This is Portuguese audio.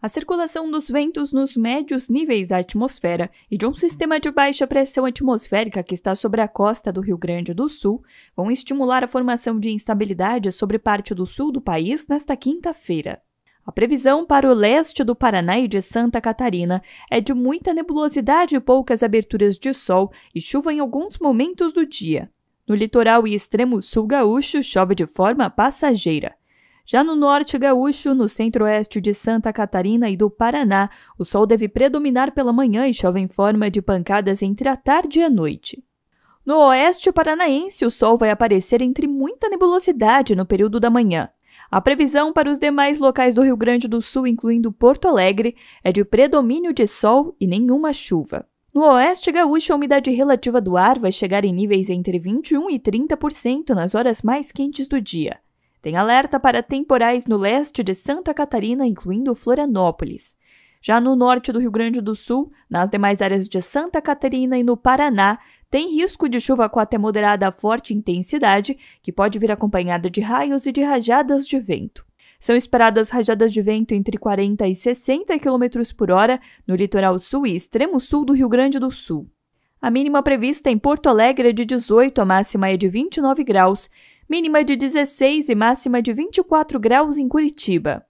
A circulação dos ventos nos médios níveis da atmosfera e de um sistema de baixa pressão atmosférica que está sobre a costa do Rio Grande do Sul vão estimular a formação de instabilidade sobre parte do sul do país nesta quinta-feira. A previsão para o leste do Paraná e de Santa Catarina é de muita nebulosidade e poucas aberturas de sol e chuva em alguns momentos do dia. No litoral e extremo sul gaúcho, chove de forma passageira. Já no norte gaúcho, no centro-oeste de Santa Catarina e do Paraná, o sol deve predominar pela manhã e chove em forma de pancadas entre a tarde e a noite. No oeste paranaense, o sol vai aparecer entre muita nebulosidade no período da manhã. A previsão para os demais locais do Rio Grande do Sul, incluindo Porto Alegre, é de predomínio de sol e nenhuma chuva. No oeste gaúcho, a umidade relativa do ar vai chegar em níveis entre 21 e 30% nas horas mais quentes do dia. Tem alerta para temporais no leste de Santa Catarina, incluindo Florianópolis. Já no norte do Rio Grande do Sul, nas demais áreas de Santa Catarina e no Paraná, tem risco de chuva com até moderada a forte intensidade, que pode vir acompanhada de raios e de rajadas de vento. São esperadas rajadas de vento entre 40 e 60 km por hora no litoral sul e extremo sul do Rio Grande do Sul. A mínima prevista em Porto Alegre é de 18, a máxima é de 29 graus mínima de 16 e máxima de 24 graus em Curitiba.